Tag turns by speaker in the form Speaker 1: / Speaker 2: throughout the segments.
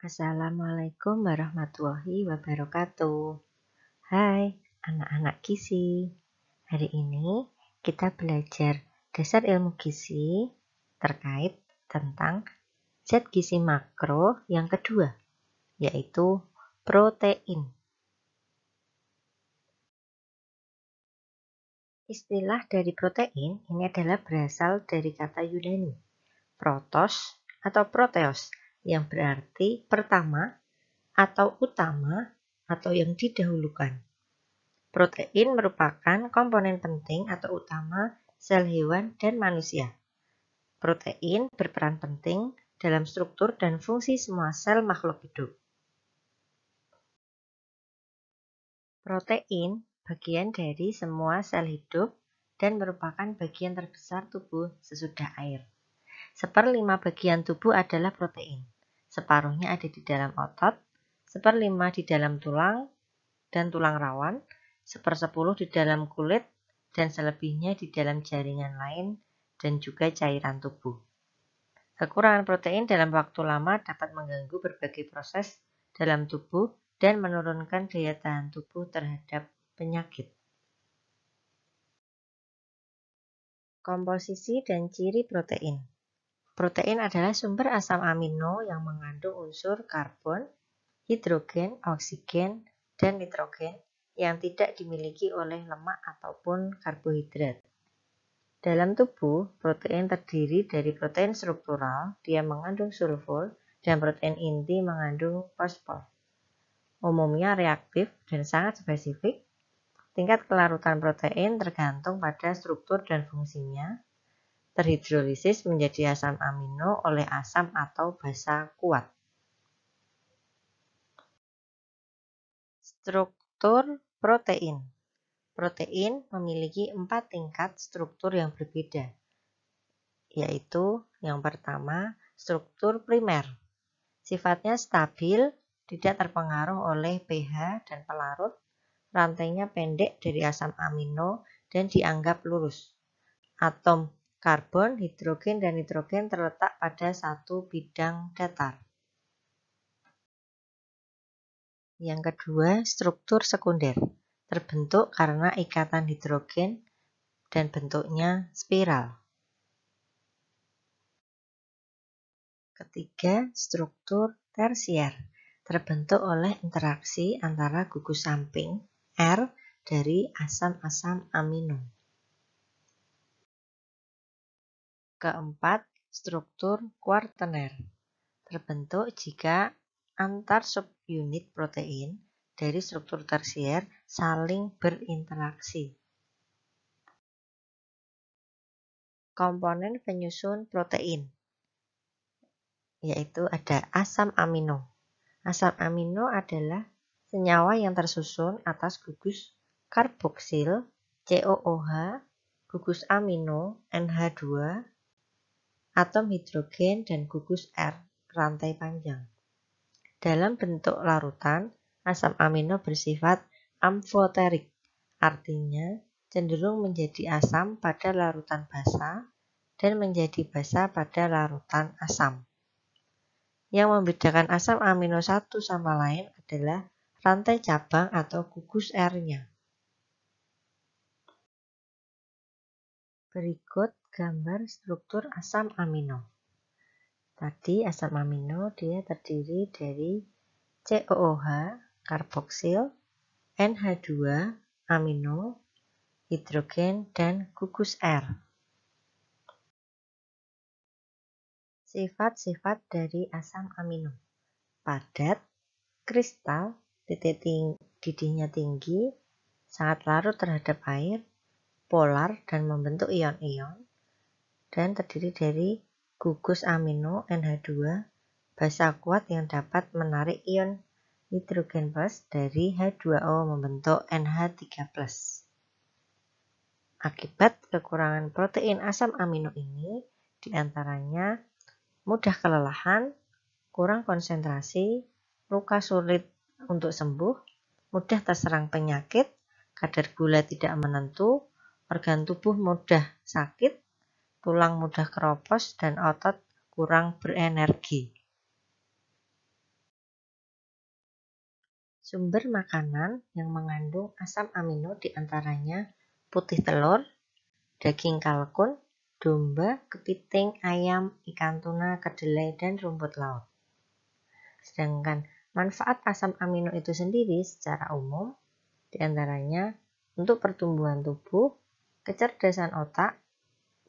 Speaker 1: Assalamualaikum warahmatullahi wabarakatuh. Hai anak-anak gizi. Hari ini kita belajar dasar ilmu gizi terkait tentang zat gizi makro yang kedua, yaitu protein. Istilah dari protein ini adalah berasal dari kata Yunani, protos atau proteos yang berarti pertama atau utama atau yang didahulukan. Protein merupakan komponen penting atau utama sel hewan dan manusia. Protein berperan penting dalam struktur dan fungsi semua sel makhluk hidup. Protein bagian dari semua sel hidup dan merupakan bagian terbesar tubuh sesudah air. Seperlima bagian tubuh adalah protein separuhnya ada di dalam otot, seperlima di dalam tulang dan tulang rawan, sepersepuluh di dalam kulit, dan selebihnya di dalam jaringan lain dan juga cairan tubuh. Kekurangan protein dalam waktu lama dapat mengganggu berbagai proses dalam tubuh dan menurunkan daya tahan tubuh terhadap penyakit. Komposisi dan ciri protein Protein adalah sumber asam amino yang mengandung unsur karbon, hidrogen, oksigen, dan nitrogen yang tidak dimiliki oleh lemak ataupun karbohidrat. Dalam tubuh, protein terdiri dari protein struktural, dia mengandung sulfur, dan protein inti mengandung fosfor. Umumnya reaktif dan sangat spesifik. Tingkat kelarutan protein tergantung pada struktur dan fungsinya, terhidrolisis menjadi asam amino oleh asam atau basa kuat. Struktur protein Protein memiliki empat tingkat struktur yang berbeda, yaitu yang pertama struktur primer. Sifatnya stabil, tidak terpengaruh oleh pH dan pelarut, rantainya pendek dari asam amino dan dianggap lurus. Atom Karbon, hidrogen, dan nitrogen terletak pada satu bidang datar. Yang kedua, struktur sekunder. Terbentuk karena ikatan hidrogen dan bentuknya spiral. Ketiga, struktur tersier. Terbentuk oleh interaksi antara gugus samping R dari asam-asam amino. Keempat, struktur kuartener terbentuk jika antar subunit protein dari struktur tersier saling berinteraksi. Komponen penyusun protein yaitu ada asam amino. Asam amino adalah senyawa yang tersusun atas gugus karboksil COOH, gugus amino NH2, atom hidrogen dan gugus R rantai panjang. Dalam bentuk larutan, asam amino bersifat amfoterik, artinya cenderung menjadi asam pada larutan basa dan menjadi basa pada larutan asam. Yang membedakan asam amino satu sama lain adalah rantai cabang atau gugus R-nya. Berikut gambar struktur asam amino. Tadi asam amino dia terdiri dari COOH, karboksil, NH2, amino, hidrogen, dan gugus R. Sifat-sifat dari asam amino. Padat, kristal, titik tinggi, didihnya tinggi, sangat larut terhadap air, polar dan membentuk ion-ion dan terdiri dari gugus amino NH2 basa kuat yang dapat menarik ion nitrogen plus dari H2O membentuk NH3+. Akibat kekurangan protein asam amino ini diantaranya mudah kelelahan, kurang konsentrasi, luka sulit untuk sembuh, mudah terserang penyakit, kadar gula tidak menentu, organ tubuh mudah sakit, tulang mudah keropos, dan otot kurang berenergi. Sumber makanan yang mengandung asam amino diantaranya putih telur, daging kalkun, domba, kepiting, ayam, ikan tuna, kedelai, dan rumput laut. Sedangkan manfaat asam amino itu sendiri secara umum diantaranya untuk pertumbuhan tubuh, kecerdasan otak,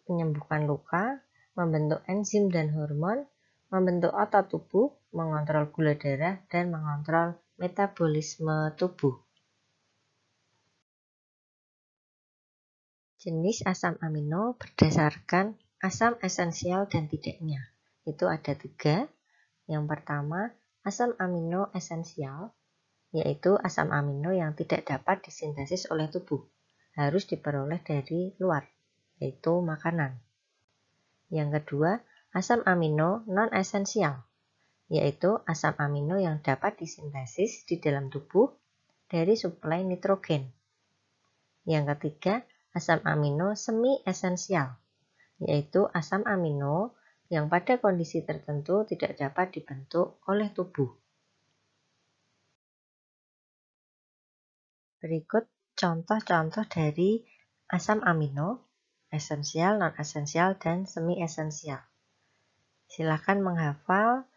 Speaker 1: penyembuhan luka, membentuk enzim dan hormon, membentuk otot tubuh, mengontrol gula darah, dan mengontrol metabolisme tubuh. Jenis asam amino berdasarkan asam esensial dan tidaknya. Itu ada tiga. Yang pertama, asam amino esensial, yaitu asam amino yang tidak dapat disintesis oleh tubuh harus diperoleh dari luar, yaitu makanan. Yang kedua, asam amino non-esensial, yaitu asam amino yang dapat disintesis di dalam tubuh dari suplai nitrogen. Yang ketiga, asam amino semi-esensial, yaitu asam amino yang pada kondisi tertentu tidak dapat dibentuk oleh tubuh. Berikut contoh-contoh dari asam amino, esensial, non-esensial, dan semi-esensial. Silakan menghafal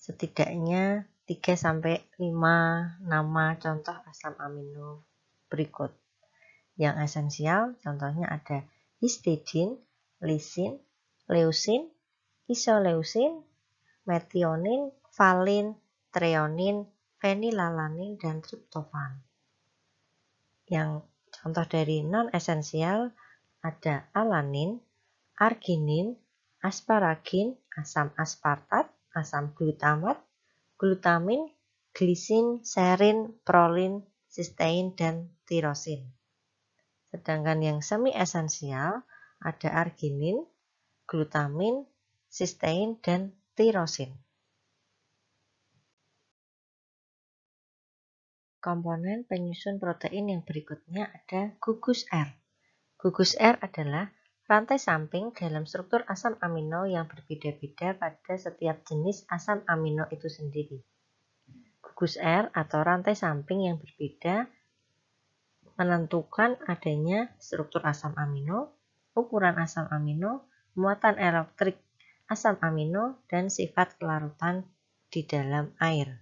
Speaker 1: setidaknya 3-5 nama contoh asam amino berikut. Yang esensial contohnya ada histidin, lisin, leusin, isoleusin, metionin, valin, treonin, fenilalanin, dan triptofan yang contoh dari non-esensial ada alanin, arginin, asparagin, asam aspartat, asam glutamat, glutamin, glisin, serin, prolin, sistein, dan tirosin. Sedangkan yang semi-esensial ada arginin, glutamin, sistein, dan tirosin. Komponen penyusun protein yang berikutnya ada gugus R. Gugus R adalah rantai samping dalam struktur asam amino yang berbeda-beda pada setiap jenis asam amino itu sendiri. Gugus R atau rantai samping yang berbeda menentukan adanya struktur asam amino, ukuran asam amino, muatan elektrik asam amino, dan sifat kelarutan di dalam air.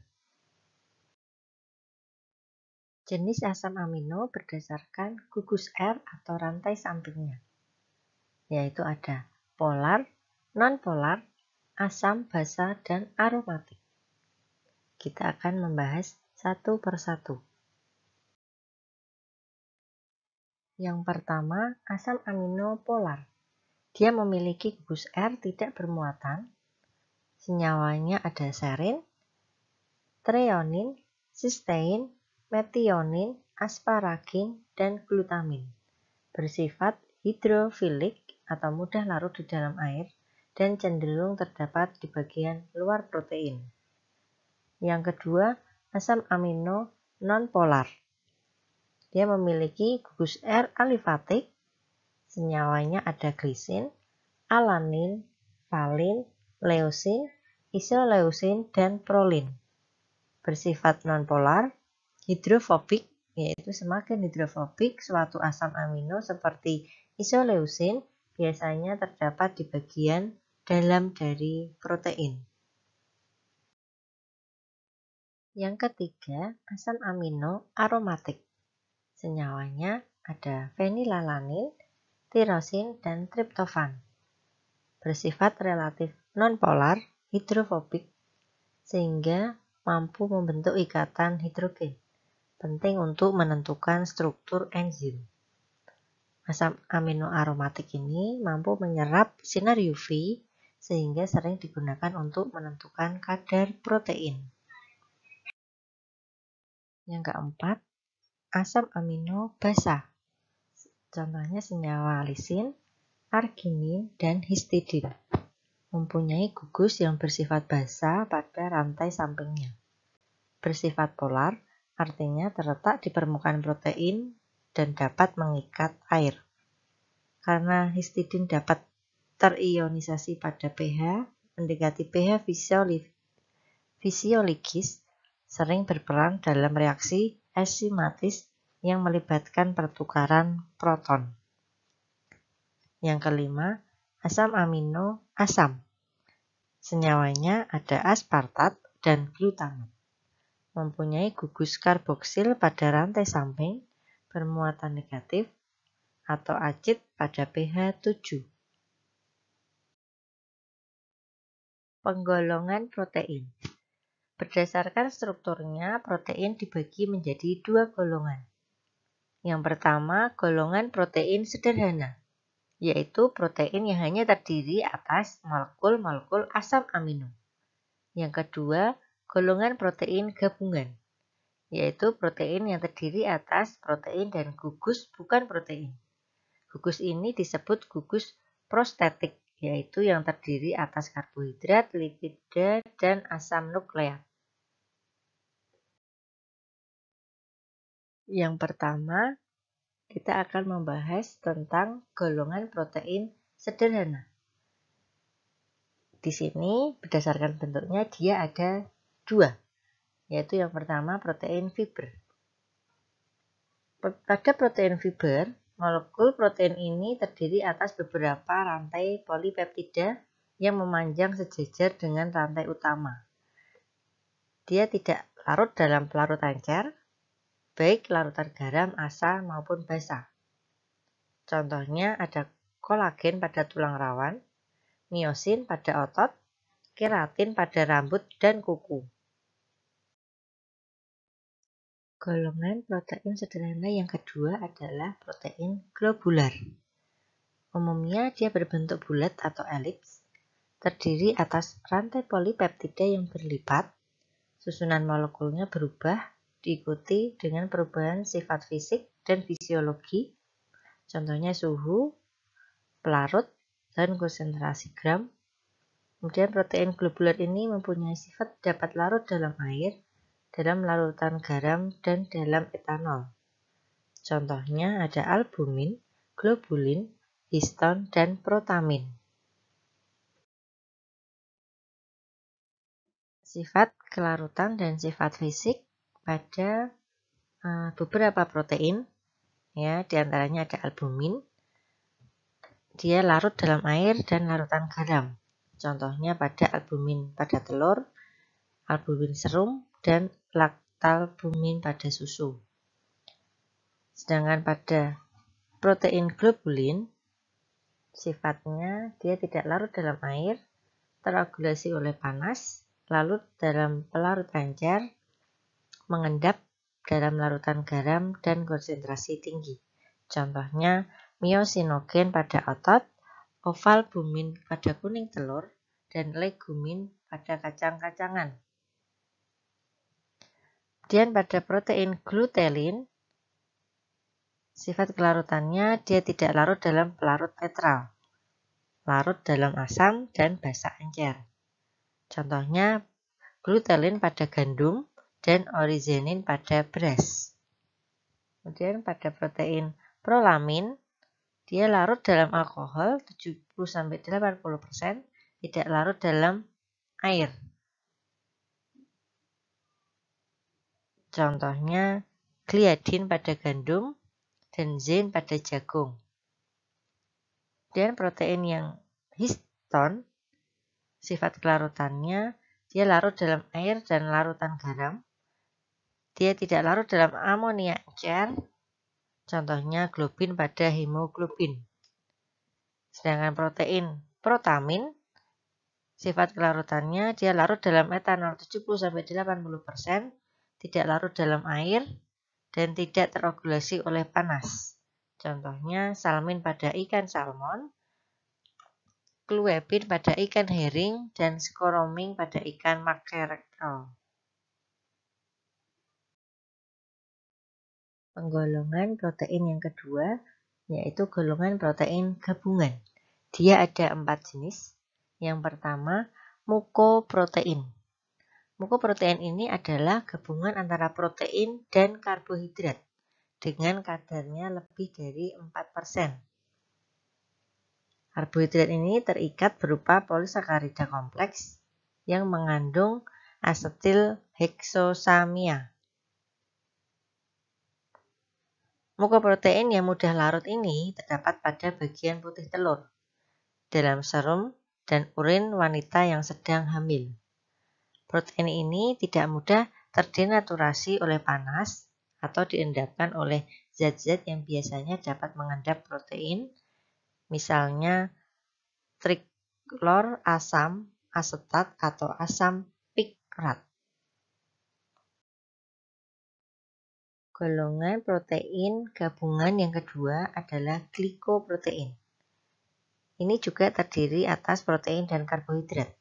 Speaker 1: jenis asam amino berdasarkan gugus R atau rantai sampingnya, yaitu ada polar, nonpolar, asam, basa, dan aromatik. Kita akan membahas satu persatu. Yang pertama, asam amino polar. Dia memiliki gugus R tidak bermuatan. Senyawanya ada serin, treonin, sistein, metionin, asparagin, dan glutamin. Bersifat hidrofilik atau mudah larut di dalam air dan cenderung terdapat di bagian luar protein. Yang kedua, asam amino nonpolar. Dia memiliki gugus R alifatik, senyawanya ada glisin, alanin, valin, leusin, isoleusin, dan prolin. Bersifat nonpolar hidrofobik, yaitu semakin hidrofobik suatu asam amino seperti isoleusin biasanya terdapat di bagian dalam dari protein. Yang ketiga, asam amino aromatik. Senyawanya ada fenilalanin, tirosin, dan triptofan. Bersifat relatif nonpolar, hidrofobik, sehingga mampu membentuk ikatan hidrogen penting untuk menentukan struktur enzim. Asam amino aromatik ini mampu menyerap sinar UV sehingga sering digunakan untuk menentukan kadar protein. Yang keempat, asam amino basah. Contohnya senyawa lisin, arginin, dan histidin. Mempunyai gugus yang bersifat basah pada rantai sampingnya. Bersifat polar artinya terletak di permukaan protein dan dapat mengikat air. Karena histidin dapat terionisasi pada pH, mendekati pH fisiologis sering berperan dalam reaksi enzimatis yang melibatkan pertukaran proton. Yang kelima, asam amino asam. Senyawanya ada aspartat dan glutamat mempunyai gugus karboksil pada rantai samping bermuatan negatif atau acid pada pH 7. Penggolongan protein Berdasarkan strukturnya, protein dibagi menjadi dua golongan. Yang pertama, golongan protein sederhana, yaitu protein yang hanya terdiri atas molekul-molekul asam amino. Yang kedua, golongan protein gabungan, yaitu protein yang terdiri atas protein dan gugus bukan protein. Gugus ini disebut gugus prostetik, yaitu yang terdiri atas karbohidrat, lipida, dan asam nukleat. Yang pertama, kita akan membahas tentang golongan protein sederhana. Di sini, berdasarkan bentuknya, dia ada dua, yaitu yang pertama protein fiber. Pada protein fiber, molekul protein ini terdiri atas beberapa rantai polipeptida yang memanjang sejajar dengan rantai utama. Dia tidak larut dalam pelarut cair baik larutan garam, asa, maupun basa. Contohnya ada kolagen pada tulang rawan, miosin pada otot, keratin pada rambut dan kuku. Golongan protein sederhana yang kedua adalah protein globular. Umumnya dia berbentuk bulat atau elips, terdiri atas rantai polipeptida yang berlipat, susunan molekulnya berubah, diikuti dengan perubahan sifat fisik dan fisiologi, contohnya suhu, pelarut, dan konsentrasi gram. Kemudian protein globular ini mempunyai sifat dapat larut dalam air, dalam larutan garam dan dalam etanol. Contohnya ada albumin, globulin, histon, dan protamin. Sifat kelarutan dan sifat fisik pada eh, beberapa protein, ya diantaranya ada albumin, dia larut dalam air dan larutan garam. Contohnya pada albumin pada telur, albumin serum, dan laktalbumin pada susu. Sedangkan pada protein globulin, sifatnya dia tidak larut dalam air, teragulasi oleh panas, lalu dalam pelarut lancar, mengendap dalam larutan garam dan konsentrasi tinggi. Contohnya, miosinogen pada otot, ovalbumin pada kuning telur, dan legumin pada kacang-kacangan. Kemudian pada protein glutelin, sifat kelarutannya dia tidak larut dalam pelarut petral, larut dalam asam dan basa encer. Contohnya glutelin pada gandum dan orizenin pada beras. Kemudian pada protein prolamin, dia larut dalam alkohol 70-80%, tidak larut dalam air. Contohnya gliadin pada gandum dan zein pada jagung. Dan protein yang histon sifat kelarutannya dia larut dalam air dan larutan garam. Dia tidak larut dalam amonia cair, contohnya globin pada hemoglobin. Sedangkan protein protamin sifat kelarutannya dia larut dalam etanol 70 80% tidak larut dalam air, dan tidak terregulasi oleh panas. Contohnya salmin pada ikan salmon, cluebin pada ikan herring, dan skoroming pada ikan mackerel. Penggolongan protein yang kedua yaitu golongan protein gabungan. Dia ada empat jenis. Yang pertama, mukoprotein. Mukoprotein ini adalah gabungan antara protein dan karbohidrat dengan kadarnya lebih dari 4%. Karbohidrat ini terikat berupa polisakarida kompleks yang mengandung asetil heksosamia. Mukoprotein yang mudah larut ini terdapat pada bagian putih telur, dalam serum, dan urin wanita yang sedang hamil. Protein ini tidak mudah terdenaturasi oleh panas atau diendapkan oleh zat-zat yang biasanya dapat mengendap protein, misalnya triklor asam asetat atau asam pikrat. Golongan protein gabungan yang kedua adalah glikoprotein. Ini juga terdiri atas protein dan karbohidrat,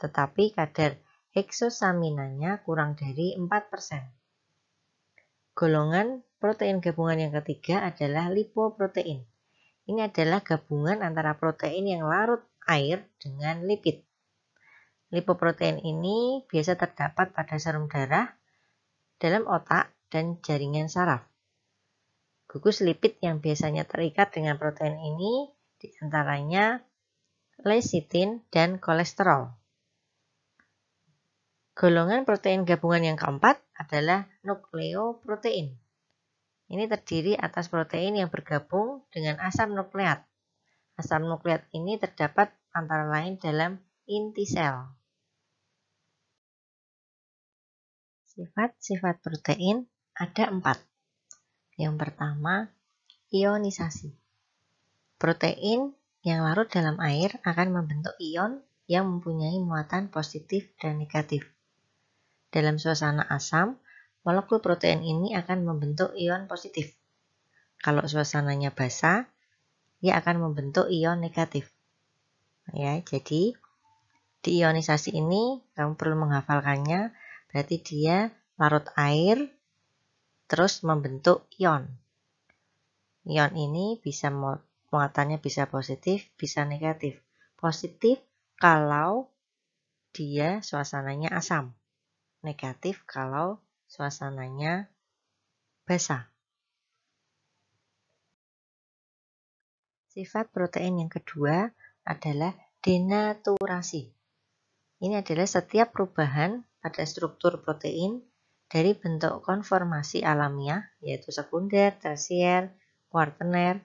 Speaker 1: tetapi kadar heksosaminanya kurang dari 4%. Golongan protein gabungan yang ketiga adalah lipoprotein. Ini adalah gabungan antara protein yang larut air dengan lipid. Lipoprotein ini biasa terdapat pada serum darah, dalam otak, dan jaringan saraf. Gugus lipid yang biasanya terikat dengan protein ini diantaranya lecithin dan kolesterol. Golongan protein gabungan yang keempat adalah nukleoprotein. Ini terdiri atas protein yang bergabung dengan asam nukleat. Asam nukleat ini terdapat antara lain dalam inti sel. Sifat-sifat protein ada empat. Yang pertama, ionisasi. Protein yang larut dalam air akan membentuk ion yang mempunyai muatan positif dan negatif dalam suasana asam, molekul protein ini akan membentuk ion positif. Kalau suasananya basah, ia akan membentuk ion negatif. Ya, jadi di ionisasi ini kamu perlu menghafalkannya, berarti dia larut air terus membentuk ion. Ion ini bisa muatannya bisa positif, bisa negatif. Positif kalau dia suasananya asam negatif kalau suasananya basah. Sifat protein yang kedua adalah denaturasi. Ini adalah setiap perubahan pada struktur protein dari bentuk konformasi alamiah, yaitu sekunder, tersier, kuartener,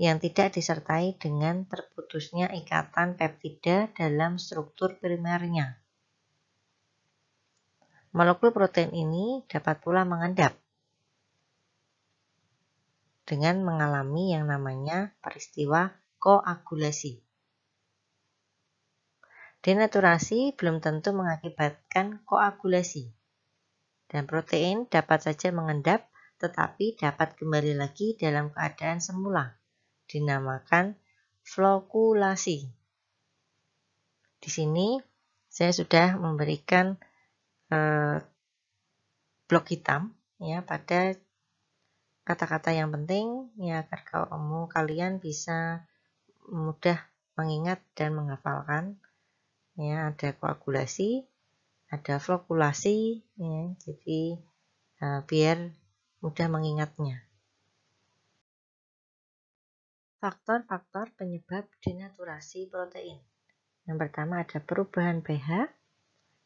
Speaker 1: yang tidak disertai dengan terputusnya ikatan peptida dalam struktur primernya. Molekul protein ini dapat pula mengendap dengan mengalami yang namanya peristiwa koagulasi. Denaturasi belum tentu mengakibatkan koagulasi, dan protein dapat saja mengendap tetapi dapat kembali lagi dalam keadaan semula, dinamakan flokulasi. Di sini saya sudah memberikan Eh, blok hitam ya pada kata-kata yang penting ya agar kamu kalian bisa mudah mengingat dan menghafalkan ya ada koagulasi ada flokulasi ya jadi eh, biar mudah mengingatnya faktor-faktor penyebab denaturasi protein yang pertama ada perubahan pH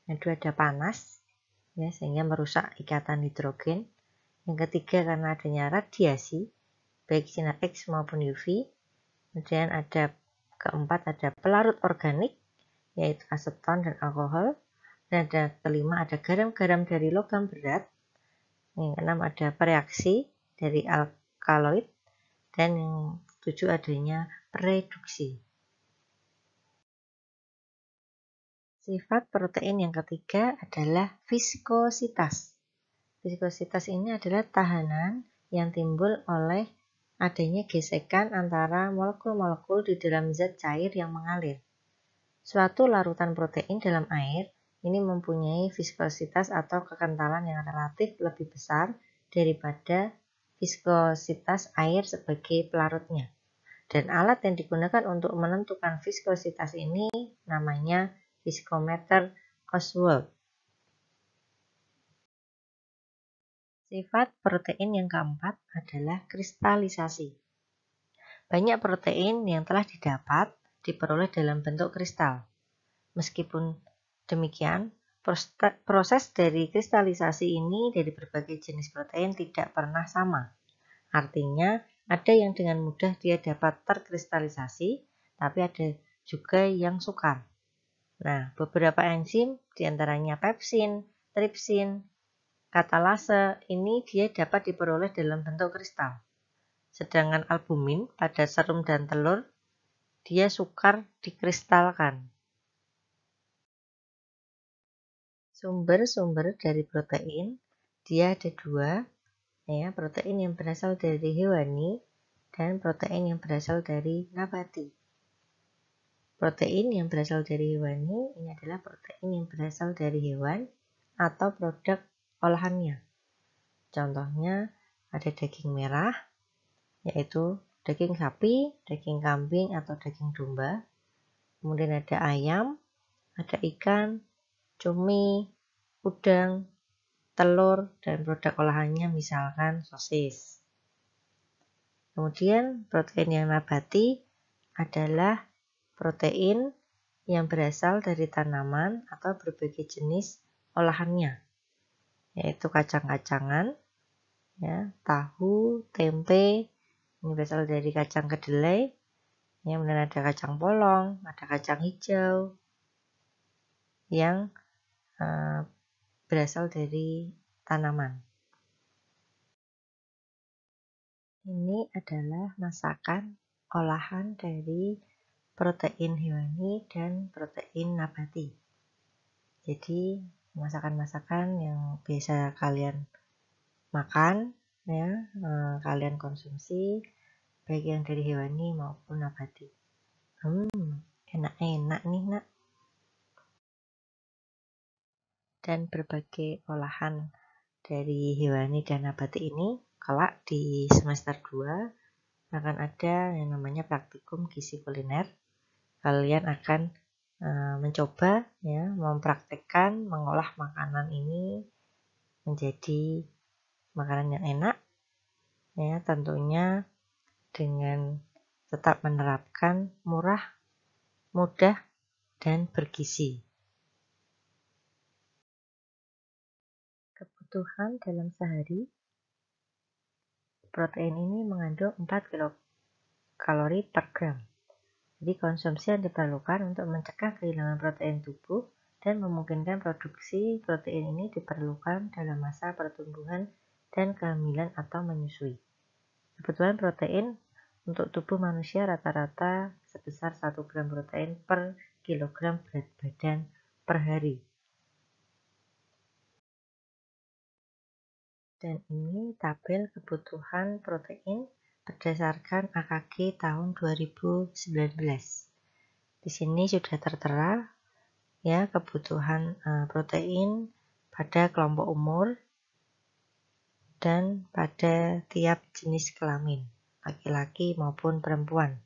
Speaker 1: yang dua ada panas, ya, sehingga merusak ikatan hidrogen. Yang ketiga karena adanya radiasi, baik sinar X maupun UV. Kemudian ada keempat ada pelarut organik, yaitu aseton dan alkohol. Dan ada kelima ada garam-garam dari logam berat. Yang keenam ada pereaksi dari alkaloid. Dan yang tujuh adanya reduksi. Sifat protein yang ketiga adalah viskositas. Viskositas ini adalah tahanan yang timbul oleh adanya gesekan antara molekul-molekul di dalam zat cair yang mengalir. Suatu larutan protein dalam air ini mempunyai viskositas atau kekentalan yang relatif lebih besar daripada viskositas air sebagai pelarutnya. Dan alat yang digunakan untuk menentukan viskositas ini namanya Viskometer Oswald. Sifat protein yang keempat adalah kristalisasi. Banyak protein yang telah didapat diperoleh dalam bentuk kristal. Meskipun demikian, proses dari kristalisasi ini dari berbagai jenis protein tidak pernah sama. Artinya, ada yang dengan mudah dia dapat terkristalisasi, tapi ada juga yang sukar. Nah, beberapa enzim diantaranya pepsin, tripsin, katalase ini dia dapat diperoleh dalam bentuk kristal. Sedangkan albumin pada serum dan telur dia sukar dikristalkan. Sumber-sumber dari protein dia ada dua, ya, protein yang berasal dari hewani dan protein yang berasal dari nabati. Protein yang berasal dari hewani ini adalah protein yang berasal dari hewan atau produk olahannya. Contohnya ada daging merah, yaitu daging sapi, daging kambing, atau daging domba. Kemudian ada ayam, ada ikan, cumi, udang, telur, dan produk olahannya misalkan sosis. Kemudian protein yang nabati adalah protein yang berasal dari tanaman atau berbagai jenis olahannya, yaitu kacang-kacangan, ya, tahu, tempe, ini berasal dari kacang kedelai, ya, kemudian ada kacang polong, ada kacang hijau, yang eh, berasal dari tanaman. Ini adalah masakan olahan dari protein hewani dan protein nabati. Jadi masakan-masakan yang biasa kalian makan ya eh, kalian konsumsi baik yang dari hewani maupun nabati. Hmm, enak-enak nih nak. Dan berbagai olahan dari hewani dan nabati ini kelak di semester 2 akan ada yang namanya praktikum gizi kuliner kalian akan uh, mencoba ya mempraktekkan mengolah makanan ini menjadi makanan yang enak ya tentunya dengan tetap menerapkan murah, mudah dan bergizi. Kebutuhan dalam sehari protein ini mengandung 4 kilo kalori per gram. Jadi konsumsi yang diperlukan untuk mencegah kehilangan protein tubuh dan memungkinkan produksi protein ini diperlukan dalam masa pertumbuhan dan kehamilan atau menyusui. Kebutuhan protein untuk tubuh manusia rata-rata sebesar 1 gram protein per kilogram berat badan per hari. Dan ini tabel kebutuhan protein berdasarkan AKG tahun 2019. Di sini sudah tertera ya kebutuhan e, protein pada kelompok umur dan pada tiap jenis kelamin, laki-laki maupun perempuan,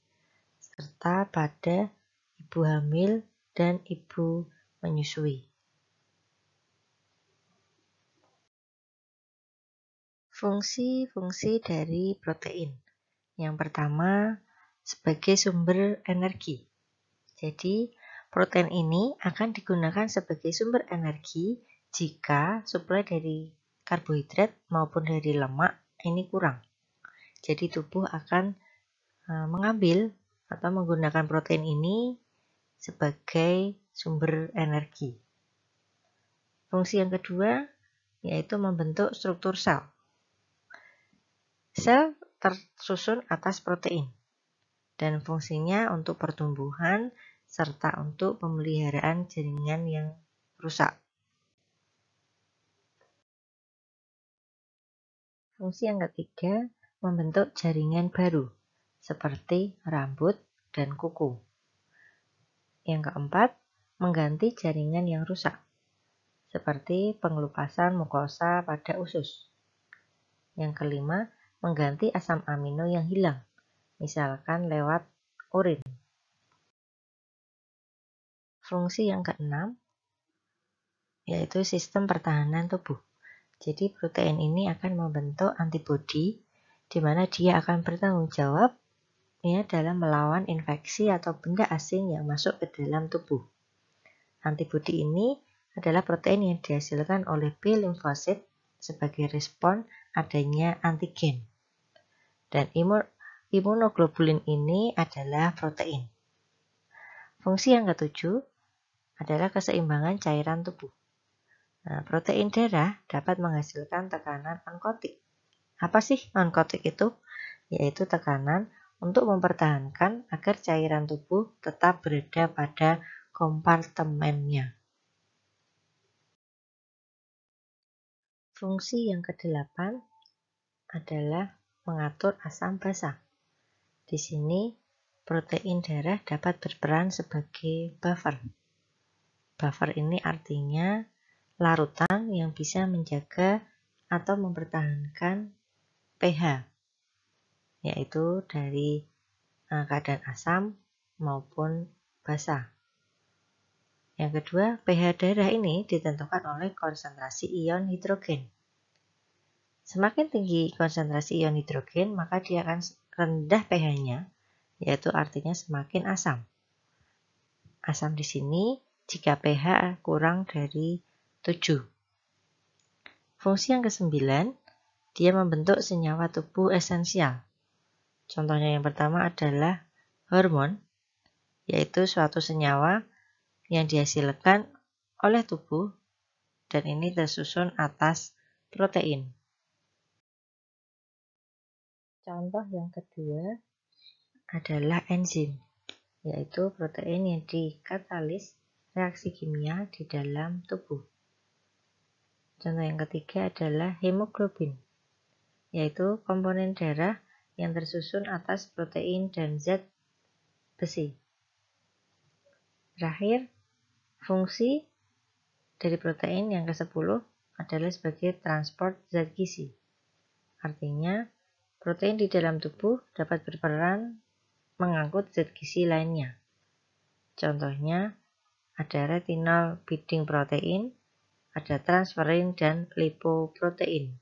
Speaker 1: serta pada ibu hamil dan ibu menyusui. Fungsi-fungsi dari protein yang pertama, sebagai sumber energi. Jadi, protein ini akan digunakan sebagai sumber energi jika suplai dari karbohidrat maupun dari lemak ini kurang. Jadi tubuh akan e, mengambil atau menggunakan protein ini sebagai sumber energi. Fungsi yang kedua yaitu membentuk struktur sel. Sel tersusun atas protein dan fungsinya untuk pertumbuhan serta untuk pemeliharaan jaringan yang rusak. Fungsi yang ketiga membentuk jaringan baru seperti rambut dan kuku. Yang keempat, mengganti jaringan yang rusak seperti pengelupasan mukosa pada usus. Yang kelima, mengganti asam amino yang hilang, misalkan lewat urin. Fungsi yang keenam yaitu sistem pertahanan tubuh. Jadi protein ini akan membentuk antibodi di mana dia akan bertanggung jawab ya dalam melawan infeksi atau benda asing yang masuk ke dalam tubuh. Antibodi ini adalah protein yang dihasilkan oleh B limfosit sebagai respon adanya antigen. Dan imunoglobulin ini adalah protein. Fungsi yang ketujuh adalah keseimbangan cairan tubuh. Nah, protein darah dapat menghasilkan tekanan onkotik. Apa sih onkotik itu? Yaitu tekanan untuk mempertahankan agar cairan tubuh tetap berada pada kompartemennya. Fungsi yang kedelapan adalah mengatur asam basa. Di sini, protein darah dapat berperan sebagai buffer. Buffer ini artinya larutan yang bisa menjaga atau mempertahankan pH, yaitu dari e, keadaan asam maupun basa. Yang kedua, pH darah ini ditentukan oleh konsentrasi ion hidrogen Semakin tinggi konsentrasi ion hidrogen, maka dia akan rendah pH-nya, yaitu artinya semakin asam. Asam di sini jika pH kurang dari 7. Fungsi yang kesembilan, dia membentuk senyawa tubuh esensial. Contohnya yang pertama adalah hormon, yaitu suatu senyawa yang dihasilkan oleh tubuh dan ini tersusun atas protein. Contoh yang kedua adalah enzim, yaitu protein yang dikatalis reaksi kimia di dalam tubuh. Contoh yang ketiga adalah hemoglobin, yaitu komponen darah yang tersusun atas protein dan zat besi. Terakhir, fungsi dari protein yang ke-10 adalah sebagai transport zat gizi. Artinya, Protein di dalam tubuh dapat berperan mengangkut zat gizi lainnya. Contohnya, ada retinol binding protein, ada transferin dan lipoprotein.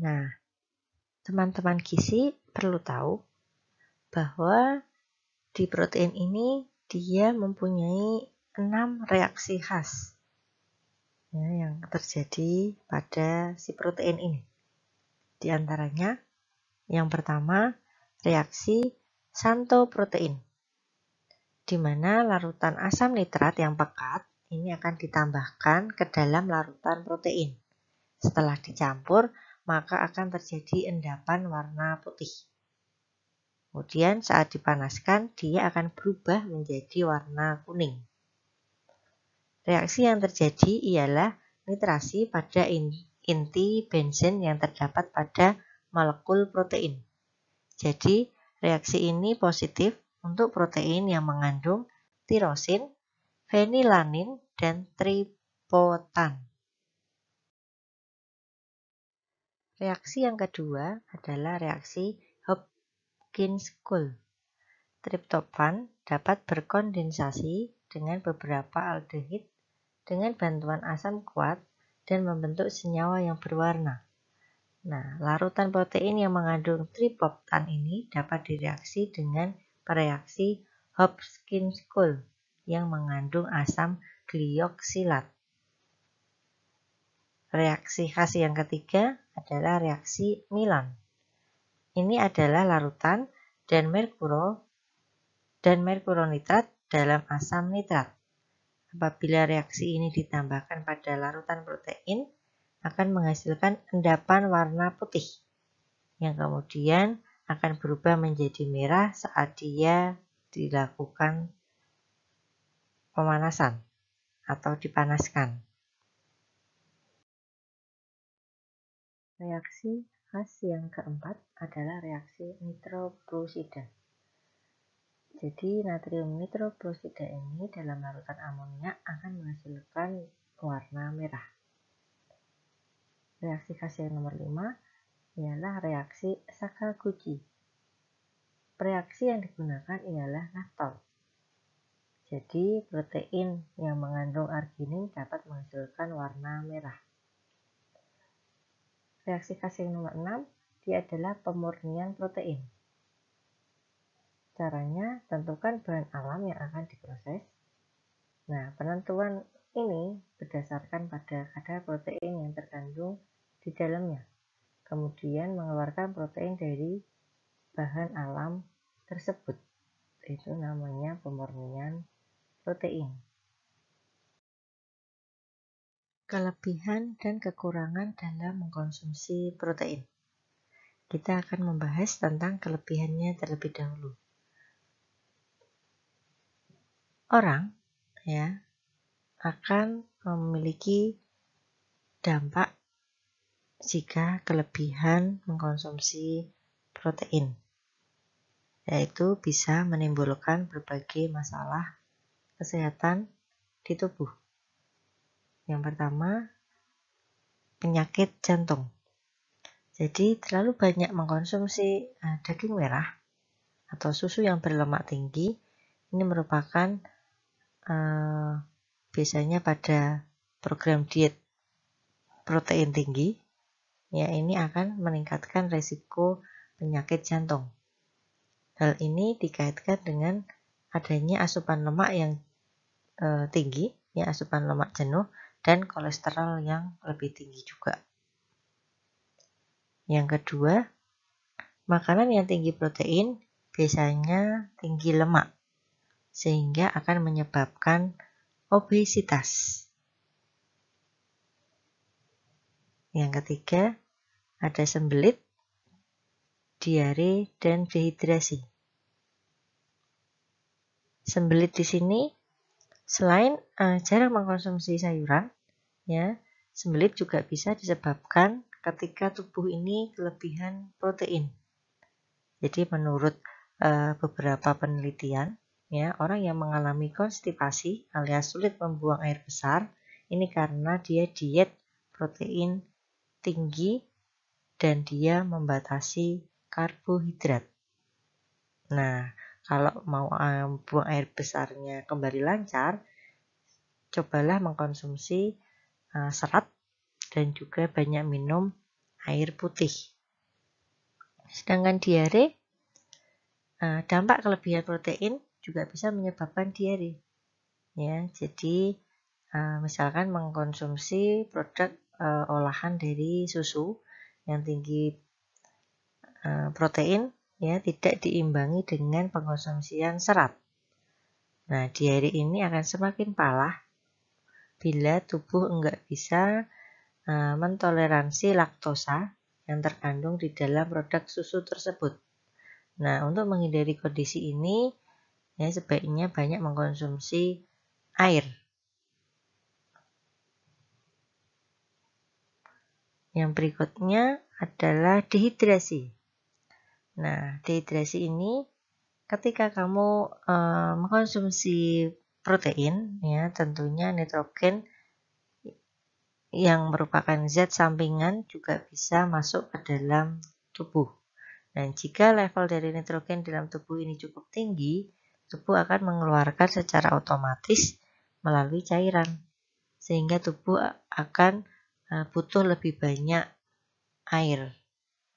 Speaker 1: Nah, teman-teman gizi perlu tahu bahwa di protein ini dia mempunyai 6 reaksi khas ya, yang terjadi pada si protein ini. Di antaranya, yang pertama reaksi protein, di mana larutan asam nitrat yang pekat ini akan ditambahkan ke dalam larutan protein. Setelah dicampur, maka akan terjadi endapan warna putih. Kemudian saat dipanaskan, dia akan berubah menjadi warna kuning. Reaksi yang terjadi ialah nitrasi pada inti benzen yang terdapat pada molekul protein. Jadi, reaksi ini positif untuk protein yang mengandung tirosin, fenilanin, dan tripotan. Reaksi yang kedua adalah reaksi Hopkins-Kull. Triptofan dapat berkondensasi dengan beberapa aldehid dengan bantuan asam kuat dan membentuk senyawa yang berwarna. Nah, larutan protein yang mengandung tripoptan ini dapat direaksi dengan reaksi Hopkinskul yang mengandung asam glioksilat. Reaksi khas yang ketiga adalah reaksi Milan. Ini adalah larutan dan merkuro dan merkuronitrat dalam asam nitrat. Apabila reaksi ini ditambahkan pada larutan protein, akan menghasilkan endapan warna putih yang kemudian akan berubah menjadi merah saat dia dilakukan pemanasan atau dipanaskan. Reaksi khas yang keempat adalah reaksi nitroprusida. Jadi natrium nitroprosida ini dalam larutan amonia akan menghasilkan warna merah. Reaksi kasih yang nomor 5 ialah reaksi Sakaguchi. Reaksi yang digunakan ialah lakton. Jadi protein yang mengandung arginin dapat menghasilkan warna merah. Reaksi kasih yang nomor 6 dia adalah pemurnian protein. Caranya, tentukan bahan alam yang akan diproses. Nah, penentuan ini berdasarkan pada kadar protein yang terkandung di dalamnya. Kemudian mengeluarkan protein dari bahan alam tersebut. Itu namanya pemurnian protein. Kelebihan dan kekurangan dalam mengkonsumsi protein. Kita akan membahas tentang kelebihannya terlebih dahulu orang ya akan memiliki dampak jika kelebihan mengkonsumsi protein yaitu bisa menimbulkan berbagai masalah kesehatan di tubuh. Yang pertama, penyakit jantung. Jadi, terlalu banyak mengkonsumsi eh, daging merah atau susu yang berlemak tinggi ini merupakan Eh, biasanya pada program diet protein tinggi, ya ini akan meningkatkan resiko penyakit jantung. Hal ini dikaitkan dengan adanya asupan lemak yang e, tinggi, ya asupan lemak jenuh dan kolesterol yang lebih tinggi juga. Yang kedua, makanan yang tinggi protein biasanya tinggi lemak sehingga akan menyebabkan obesitas. Yang ketiga, ada sembelit, diare, dan dehidrasi. Sembelit di sini selain uh, jarang mengkonsumsi sayuran, ya, sembelit juga bisa disebabkan ketika tubuh ini kelebihan protein. Jadi menurut uh, beberapa penelitian, Ya, orang yang mengalami konstipasi alias sulit membuang air besar ini karena dia diet protein tinggi dan dia membatasi karbohidrat. Nah, kalau mau eh, buang air besarnya kembali lancar, cobalah mengkonsumsi eh, serat dan juga banyak minum air putih. Sedangkan diare, eh, dampak kelebihan protein juga bisa menyebabkan diare. Ya, jadi eh, misalkan mengkonsumsi produk eh, olahan dari susu yang tinggi eh, protein ya tidak diimbangi dengan pengkonsumsian serat. Nah, diare ini akan semakin parah bila tubuh enggak bisa mentoleransi laktosa yang terkandung di dalam produk susu tersebut. Nah, untuk menghindari kondisi ini, ya sebaiknya banyak mengkonsumsi air. Yang berikutnya adalah dehidrasi. Nah, dehidrasi ini ketika kamu e, mengkonsumsi protein, ya tentunya nitrogen yang merupakan zat sampingan juga bisa masuk ke dalam tubuh. Dan jika level dari nitrogen dalam tubuh ini cukup tinggi, tubuh akan mengeluarkan secara otomatis melalui cairan, sehingga tubuh akan e, butuh lebih banyak air.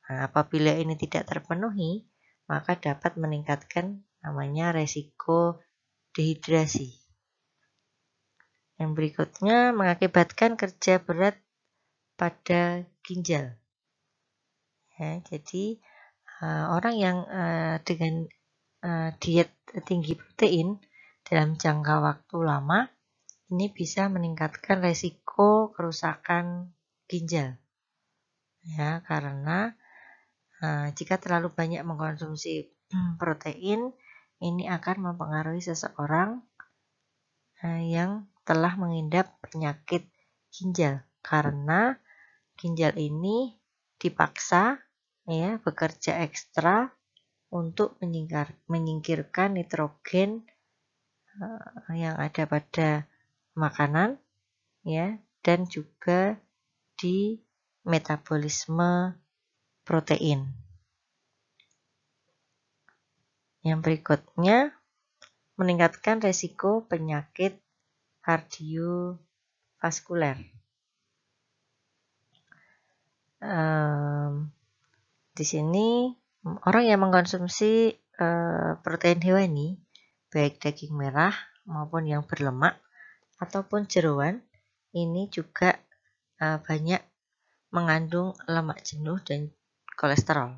Speaker 1: Nah, apabila ini tidak terpenuhi, maka dapat meningkatkan namanya resiko dehidrasi. Yang berikutnya mengakibatkan kerja berat pada ginjal. Ya, jadi e, orang yang e, dengan uh, diet tinggi protein dalam jangka waktu lama, ini bisa meningkatkan resiko kerusakan ginjal. Ya, karena uh, jika terlalu banyak mengkonsumsi protein, ini akan mempengaruhi seseorang uh, yang telah mengidap penyakit ginjal karena ginjal ini dipaksa ya bekerja ekstra untuk menyingkir menyingkirkan nitrogen eh, yang ada pada makanan ya dan juga di metabolisme protein. Yang berikutnya meningkatkan resiko penyakit kardiovaskuler. Um, di sini Hmm, orang yang mengkonsumsi e, protein hewani, baik daging merah maupun yang berlemak ataupun jeruan, ini juga e, banyak mengandung lemak jenuh dan kolesterol.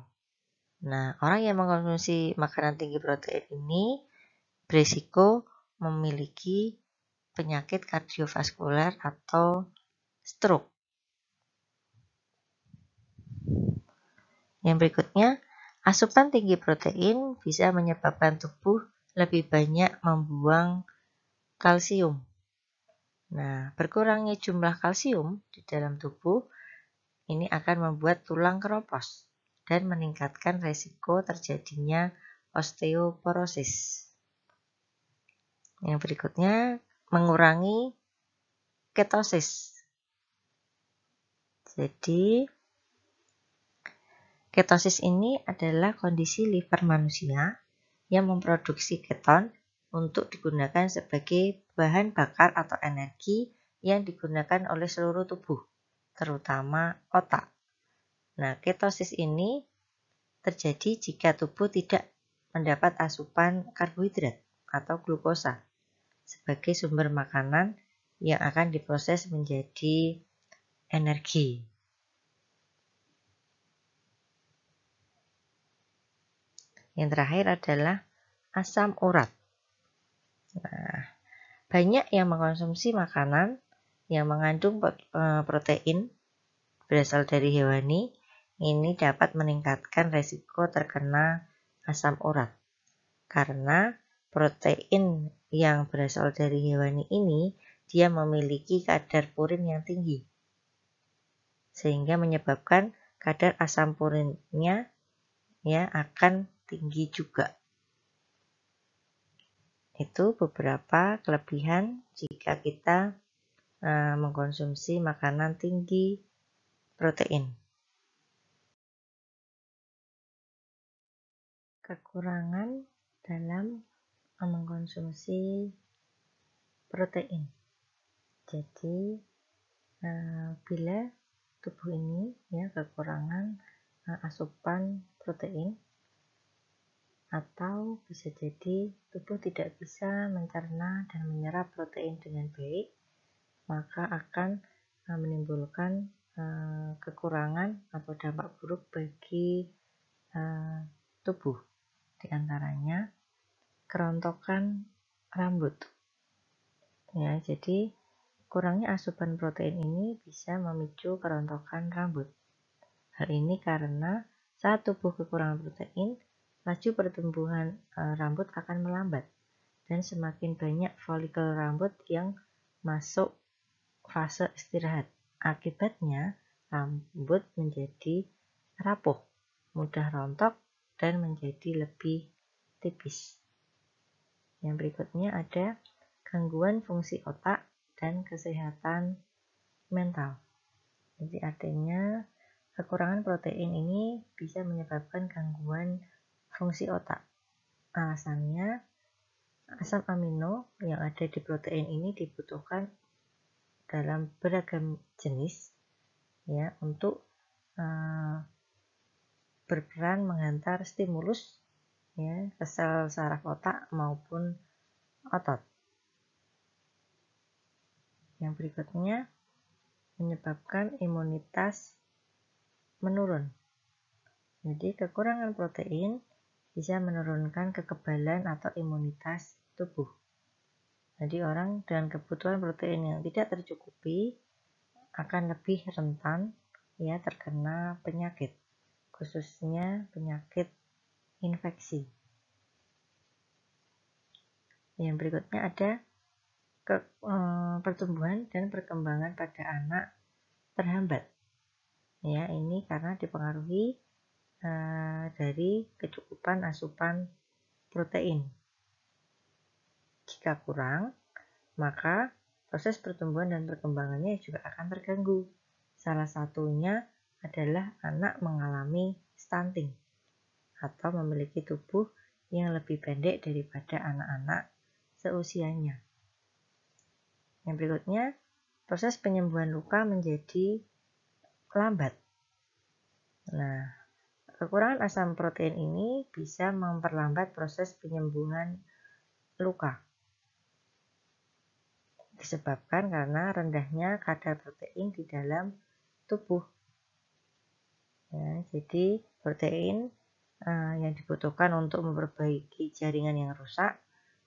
Speaker 1: Nah, orang yang mengkonsumsi makanan tinggi protein ini berisiko memiliki penyakit kardiovaskuler atau stroke. Yang berikutnya, Asupan tinggi protein bisa menyebabkan tubuh lebih banyak membuang kalsium. Nah, berkurangnya jumlah kalsium di dalam tubuh ini akan membuat tulang keropos dan meningkatkan resiko terjadinya osteoporosis. Yang berikutnya, mengurangi ketosis. Jadi, Ketosis ini adalah kondisi liver manusia yang memproduksi keton untuk digunakan sebagai bahan bakar atau energi yang digunakan oleh seluruh tubuh, terutama otak. Nah, ketosis ini terjadi jika tubuh tidak mendapat asupan karbohidrat atau glukosa sebagai sumber makanan yang akan diproses menjadi energi. Yang terakhir adalah asam urat. Nah, banyak yang mengkonsumsi makanan yang mengandung eh, protein berasal dari hewani ini dapat meningkatkan resiko terkena asam urat karena protein yang berasal dari hewani ini dia memiliki kadar purin yang tinggi sehingga menyebabkan kadar asam purinnya ya akan tinggi juga. Itu beberapa kelebihan jika kita eh, mengkonsumsi makanan tinggi protein. Kekurangan dalam mengkonsumsi protein. Jadi eh, bila tubuh ini ya kekurangan eh, asupan protein atau bisa jadi tubuh tidak bisa mencerna dan menyerap protein dengan baik, maka akan e, menimbulkan e, kekurangan atau dampak buruk bagi e, tubuh. Di antaranya kerontokan rambut. Ya, jadi kurangnya asupan protein ini bisa memicu kerontokan rambut. Hal ini karena saat tubuh kekurangan protein, laju pertumbuhan eh, rambut akan melambat dan semakin banyak folikel rambut yang masuk fase istirahat. Akibatnya, rambut menjadi rapuh, mudah rontok, dan menjadi lebih tipis. Yang berikutnya ada gangguan fungsi otak dan kesehatan mental. Jadi artinya kekurangan protein ini bisa menyebabkan gangguan fungsi otak. Alasannya, asam amino yang ada di protein ini dibutuhkan dalam beragam jenis ya untuk uh, berperan menghantar stimulus ya ke sel saraf otak maupun otot. Yang berikutnya menyebabkan imunitas menurun. Jadi kekurangan protein bisa menurunkan kekebalan atau imunitas tubuh. Jadi orang dengan kebutuhan protein yang tidak tercukupi akan lebih rentan ya terkena penyakit, khususnya penyakit infeksi. Yang berikutnya ada ke, e, pertumbuhan dan perkembangan pada anak terhambat. Ya, ini karena dipengaruhi Eh, dari kecukupan asupan protein. Jika kurang, maka proses pertumbuhan dan perkembangannya juga akan terganggu. Salah satunya adalah anak mengalami stunting atau memiliki tubuh yang lebih pendek daripada anak-anak seusianya. Yang berikutnya, proses penyembuhan luka menjadi lambat. Nah, Kekurangan asam protein ini bisa memperlambat proses penyembuhan luka. Disebabkan karena rendahnya kadar protein di dalam tubuh. Ya, jadi protein uh, yang dibutuhkan untuk memperbaiki jaringan yang rusak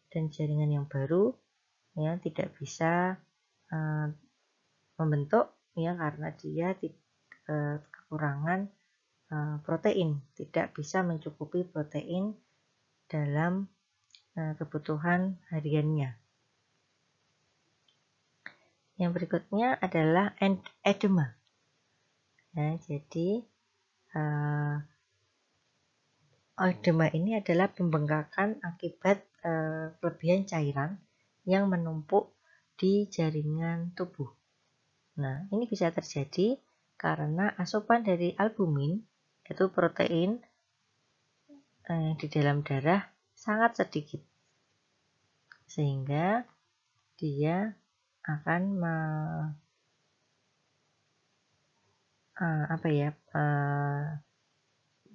Speaker 1: dan jaringan yang baru ya tidak bisa uh, membentuk ya karena dia uh, kekurangan Eh, protein, tidak bisa mencukupi protein dalam eh, kebutuhan hariannya. Yang berikutnya adalah edema. Ya, jadi uh, edema ini adalah pembengkakan akibat uh, kelebihan cairan yang menumpuk di jaringan tubuh. Nah, ini bisa terjadi karena asupan dari albumin yaitu protein yang eh, di dalam darah sangat sedikit sehingga dia akan me, uh, apa ya eh,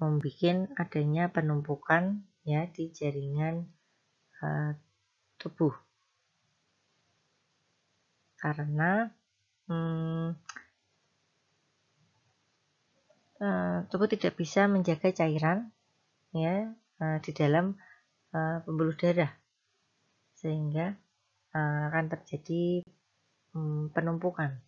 Speaker 1: membuat adanya penumpukan ya di jaringan uh, tubuh karena hmm, Eh, tubuh tidak bisa menjaga cairan ya eh, di dalam eh, pembuluh darah sehingga akan terjadi mm, penumpukan.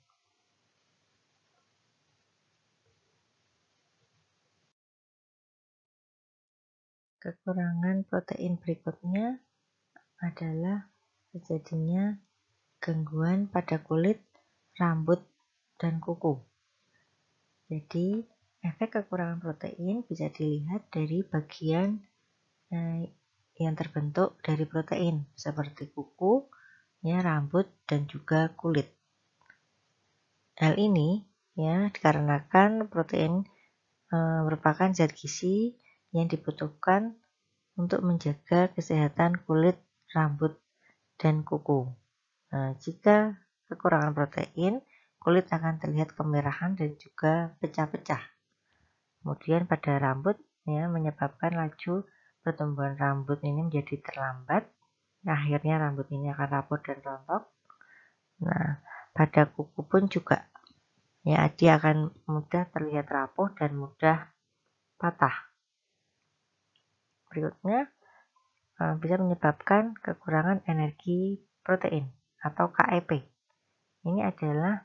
Speaker 1: Kekurangan protein berikutnya adalah terjadinya gangguan pada kulit, rambut, dan kuku. Jadi, Efek kekurangan protein bisa dilihat dari bagian eh, yang terbentuk dari protein seperti kuku, ya rambut dan juga kulit. Hal ini ya dikarenakan protein e, merupakan zat gizi yang dibutuhkan untuk menjaga kesehatan kulit, rambut dan kuku. Nah, jika kekurangan protein, kulit akan terlihat kemerahan dan juga pecah-pecah. Kemudian pada rambut ya menyebabkan laju pertumbuhan rambut ini menjadi terlambat. Nah, akhirnya rambut ini akan rapuh dan rontok. Nah, pada kuku pun juga ya dia akan mudah terlihat rapuh dan mudah patah. Berikutnya eh, bisa menyebabkan kekurangan energi protein atau KEP. Ini adalah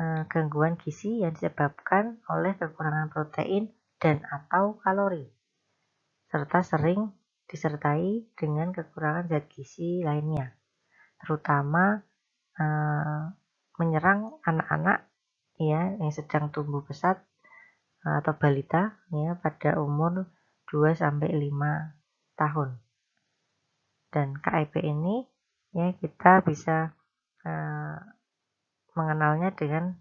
Speaker 1: Eh, gangguan gizi yang disebabkan oleh kekurangan protein dan atau kalori serta sering disertai dengan kekurangan zat gizi lainnya terutama eh, menyerang anak-anak ya yang sedang tumbuh pesat atau balita ya pada umur 2 sampai 5 tahun. Dan KIP ini ya kita bisa eh, mengenalnya dengan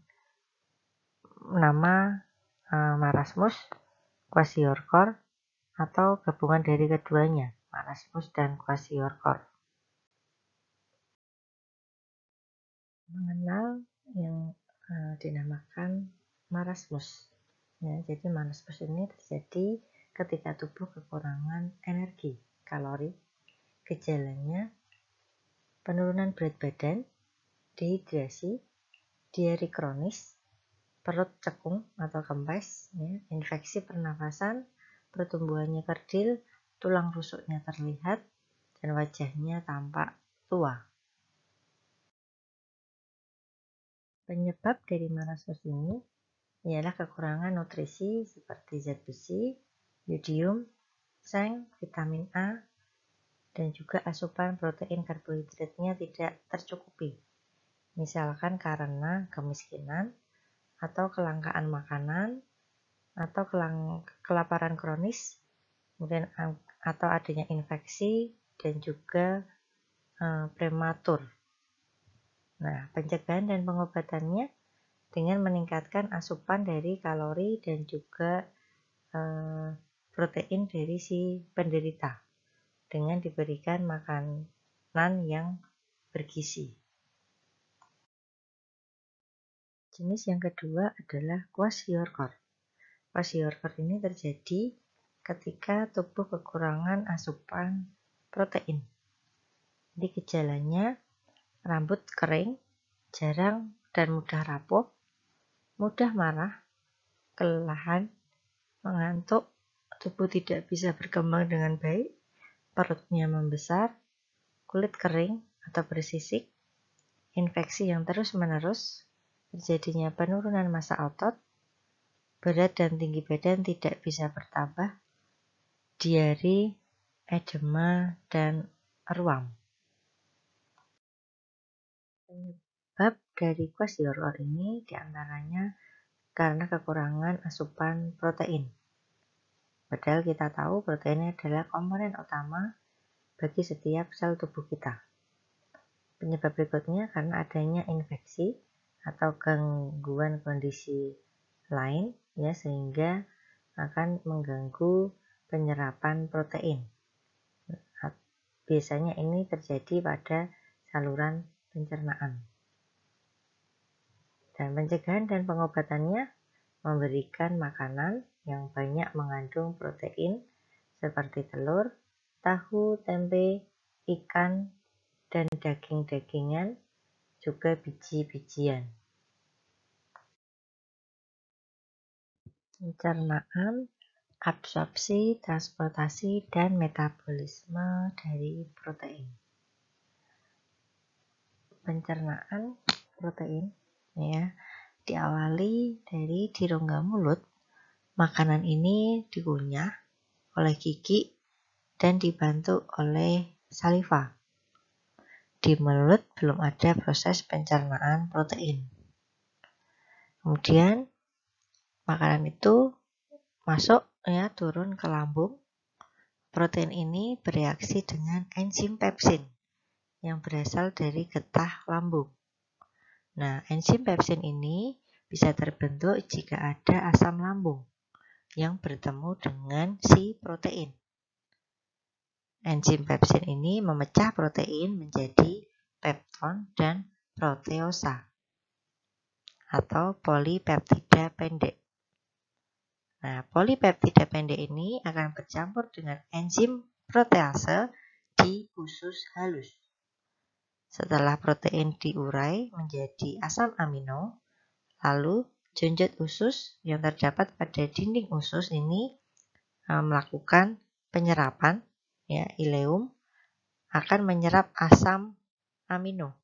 Speaker 1: nama uh, marasmus, quasiorkor, atau gabungan dari keduanya, marasmus dan quasiorkor. Mengenal yang uh, dinamakan marasmus. Ya, jadi marasmus ini terjadi ketika tubuh kekurangan energi, kalori. Gejalanya penurunan berat badan, dehidrasi, diare kronis, perut cekung atau kempes, ya, infeksi pernafasan, pertumbuhannya kerdil, tulang rusuknya terlihat, dan wajahnya tampak tua. Penyebab dari marasmus ini ialah kekurangan nutrisi seperti zat besi, yodium, seng, vitamin A, dan juga asupan protein karbohidratnya tidak tercukupi misalkan karena kemiskinan atau kelangkaan makanan atau kelang, kelaparan kronis, kemudian atau adanya infeksi dan juga e, prematur. Nah, pencegahan dan pengobatannya dengan meningkatkan asupan dari kalori dan juga e, protein dari si penderita dengan diberikan makanan yang bergizi. Jenis yang kedua adalah kwashiorkor. Kwashiorkor ini terjadi ketika tubuh kekurangan asupan protein. Jadi gejalanya rambut kering, jarang dan mudah rapuh, mudah marah, kelelahan, mengantuk, tubuh tidak bisa berkembang dengan baik, perutnya membesar, kulit kering atau bersisik, infeksi yang terus-menerus, terjadinya penurunan massa otot, berat dan tinggi badan tidak bisa bertambah, diare, edema, dan ruam. Penyebab dari kwashiorkor ini diantaranya karena kekurangan asupan protein. Padahal kita tahu protein adalah komponen utama bagi setiap sel tubuh kita. Penyebab berikutnya karena adanya infeksi atau gangguan kondisi lain ya sehingga akan mengganggu penyerapan protein. Biasanya ini terjadi pada saluran pencernaan. Dan pencegahan dan pengobatannya memberikan makanan yang banyak mengandung protein seperti telur, tahu, tempe, ikan, dan daging-dagingan juga biji-bijian. Pencernaan, absorpsi, transportasi, dan metabolisme dari protein. Pencernaan protein ya diawali dari di rongga mulut. Makanan ini dikunyah oleh gigi dan dibantu oleh saliva. Di mulut belum ada proses pencernaan protein. Kemudian makanan itu masuk ya turun ke lambung. Protein ini bereaksi dengan enzim pepsin yang berasal dari getah lambung. Nah, enzim pepsin ini bisa terbentuk jika ada asam lambung yang bertemu dengan si protein. Enzim pepsin ini memecah protein menjadi pepton dan proteosa atau polipeptida pendek. Nah, polipeptida pendek ini akan bercampur dengan enzim protease di usus halus. Setelah protein diurai menjadi asam amino, lalu jonjot usus yang terdapat pada dinding usus ini eh, melakukan penyerapan ya ileum akan menyerap asam amino.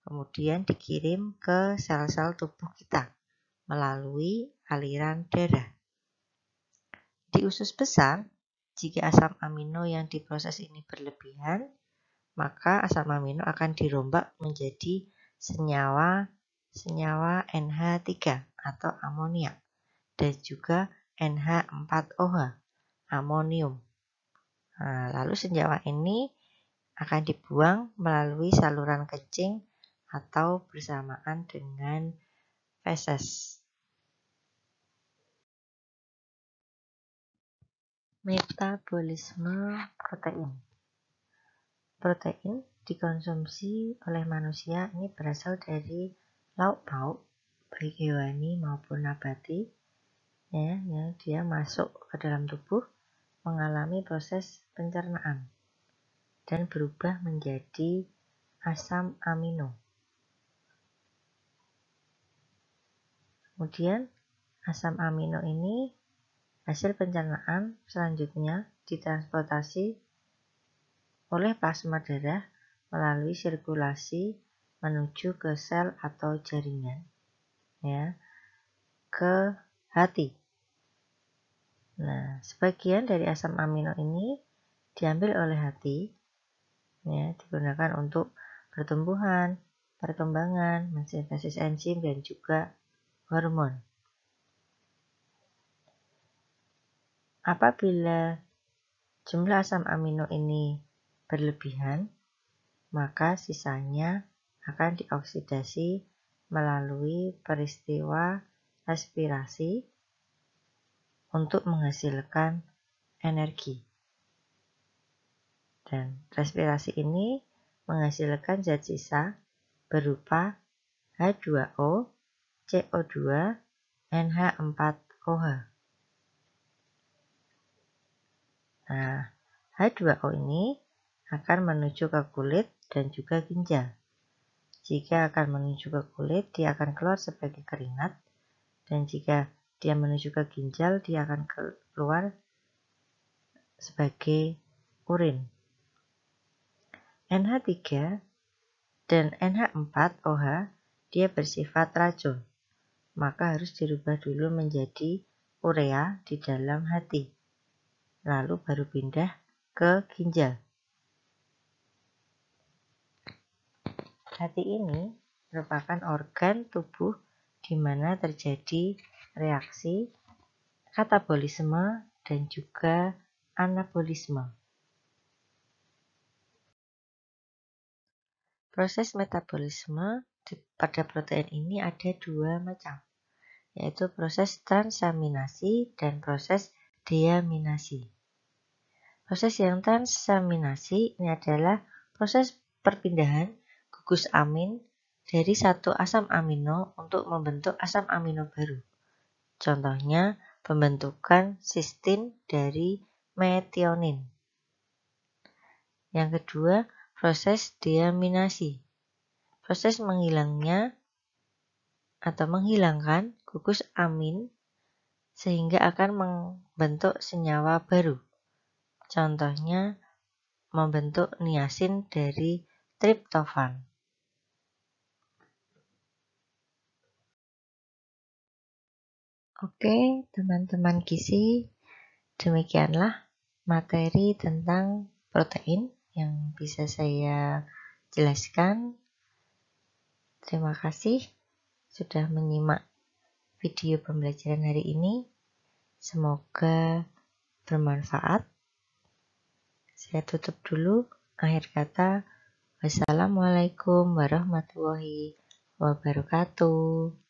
Speaker 1: Kemudian dikirim ke sel-sel tubuh kita melalui aliran darah. Di usus besar, jika asam amino yang diproses ini berlebihan, maka asam amino akan dirombak menjadi senyawa senyawa NH3 atau amonia dan juga NH4OH, amonium. Nah, lalu senyawa ini akan dibuang melalui saluran kencing atau bersamaan dengan feses. Metabolisme protein. Protein dikonsumsi oleh manusia ini berasal dari lauk pauk baik hewani maupun nabati ya, ya dia masuk ke dalam tubuh mengalami proses pencernaan dan berubah menjadi asam amino. Kemudian asam amino ini hasil pencernaan selanjutnya ditransportasi oleh plasma darah melalui sirkulasi menuju ke sel atau jaringan ya ke hati Nah, sebagian dari asam amino ini diambil oleh hati, ya, digunakan untuk pertumbuhan, perkembangan, mensintesis enzim, dan juga hormon. Apabila jumlah asam amino ini berlebihan, maka sisanya akan dioksidasi melalui peristiwa respirasi untuk menghasilkan energi. Dan respirasi ini menghasilkan zat sisa berupa H2O, CO2, NH4OH. Nah, H2O ini akan menuju ke kulit dan juga ginjal. Jika akan menuju ke kulit, dia akan keluar sebagai keringat, dan jika dia menuju ke ginjal, dia akan keluar sebagai urin. NH3 dan NH4OH dia bersifat racun, maka harus dirubah dulu menjadi urea di dalam hati, lalu baru pindah ke ginjal. Hati ini merupakan organ tubuh di mana terjadi reaksi, katabolisme, dan juga anabolisme. Proses metabolisme pada protein ini ada dua macam, yaitu proses transaminasi dan proses deaminasi. Proses yang transaminasi ini adalah proses perpindahan gugus amin dari satu asam amino untuk membentuk asam amino baru. Contohnya, pembentukan sistin dari metionin. Yang kedua, proses diaminasi. Proses menghilangnya atau menghilangkan gugus amin sehingga akan membentuk senyawa baru. Contohnya, membentuk niasin dari triptofan. Oke, teman-teman gizi, demikianlah materi tentang protein yang bisa saya jelaskan. Terima kasih sudah menyimak video pembelajaran hari ini. Semoga bermanfaat. Saya tutup dulu. Akhir kata, wassalamualaikum warahmatullahi wabarakatuh.